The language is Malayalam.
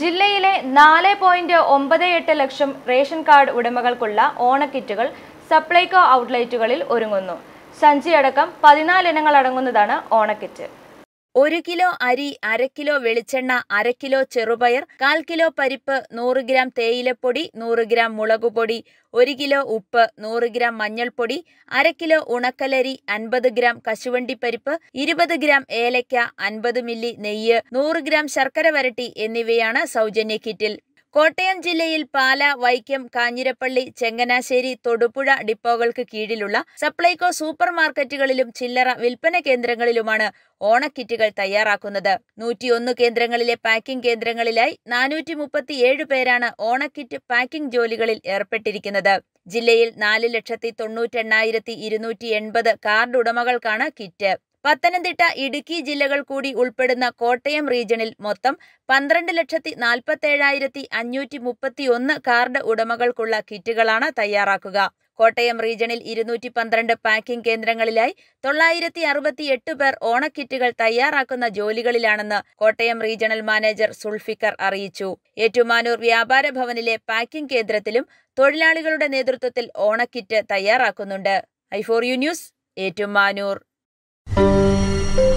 ജില്ലയിലെ നാല് പോയിന്റ് ഒമ്പത് എട്ട് ലക്ഷം റേഷൻ കാർഡ് ഉടമകൾക്കുള്ള ഓണക്കിറ്റുകൾ സപ്ലൈകോ ഔട്ട്ലെറ്റുകളിൽ ഒരുങ്ങുന്നു സഞ്ചിയടക്കം പതിനാല് ഇനങ്ങൾ അടങ്ങുന്നതാണ് ഓണക്കിറ്റ് ഒരു കിലോ അരി അര കിലോ വെളിച്ചെണ്ണ അര കിലോ ചെറുപയർ കാൽ കിലോ പരിപ്പ് നൂറ് ഗ്രാം തേയിലപ്പൊടി നൂറ് ഗ്രാം മുളകുപൊടി ഒരു കിലോ ഉപ്പ് നൂറ് ഗ്രാം മഞ്ഞൾപ്പൊടി അര കിലോ ഉണക്കലരി അൻപത് ഗ്രാം കശുവണ്ടിപ്പരിപ്പ് ഇരുപത് ഗ്രാം ഏലയ്ക്ക അൻപത് മില്ലി നെയ്യ് നൂറ് ഗ്രാം ശർക്കര വരട്ടി എന്നിവയാണ് സൗജന്യ കിറ്റിൽ കോട്ടയം ജില്ലയിൽ പാല വൈക്കം കാഞ്ഞിരപ്പള്ളി ചെങ്ങനാശ്ശേരി തൊടുപുഴ ഡിപ്പോകൾക്ക് കീഴിലുള്ള സപ്ലൈകോ സൂപ്പർ മാർക്കറ്റുകളിലും ചില്ലറ വിൽപ്പന കേന്ദ്രങ്ങളിലുമാണ് ഓണക്കിറ്റുകൾ തയ്യാറാക്കുന്നത് നൂറ്റിയൊന്ന് കേന്ദ്രങ്ങളിലെ പാക്കിംഗ് കേന്ദ്രങ്ങളിലായി നാനൂറ്റി മുപ്പത്തിയേഴ് പേരാണ് ഓണക്കിറ്റ് പാക്കിംഗ് ജോലികളിൽ ഏർപ്പെട്ടിരിക്കുന്നത് ജില്ലയിൽ നാല് ലക്ഷത്തി തൊണ്ണൂറ്റെണ്ണായിരത്തി ഇരുന്നൂറ്റി എൺപത് കാർഡ് ഉടമകൾക്കാണ് കിറ്റ് പത്തനംതിട്ട ഇടുക്കി ജില്ലകൾ കൂടി ഉൾപ്പെടുന്ന കോട്ടയം റീജിയണിൽ മൊത്തം പന്ത്രണ്ട് ലക്ഷത്തി നാൽപ്പത്തേഴായിരത്തി അഞ്ഞൂറ്റി മുപ്പത്തിയൊന്ന് കാർഡ് ഉടമകൾക്കുള്ള കിറ്റുകളാണ് തയ്യാറാക്കുക കോട്ടയം റീജിയണിൽ ഇരുന്നൂറ്റി പന്ത്രണ്ട് പാക്കിംഗ് കേന്ദ്രങ്ങളിലായി തൊള്ളായിരത്തി അറുപത്തി എട്ട് പേർ ഓണക്കിറ്റുകൾ തയ്യാറാക്കുന്ന ജോലികളിലാണെന്ന് കോട്ടയം റീജിയണൽ മാനേജർ സുൾഫിക്കർ അറിയിച്ചു ഏറ്റുമാനൂർ വ്യാപാര ഭവനിലെ പാക്കിംഗ് കേന്ദ്രത്തിലും തൊഴിലാളികളുടെ നേതൃത്വത്തിൽ ഓണക്കിറ്റ് തയ്യാറാക്കുന്നുണ്ട് I four U news Ettumanoor Música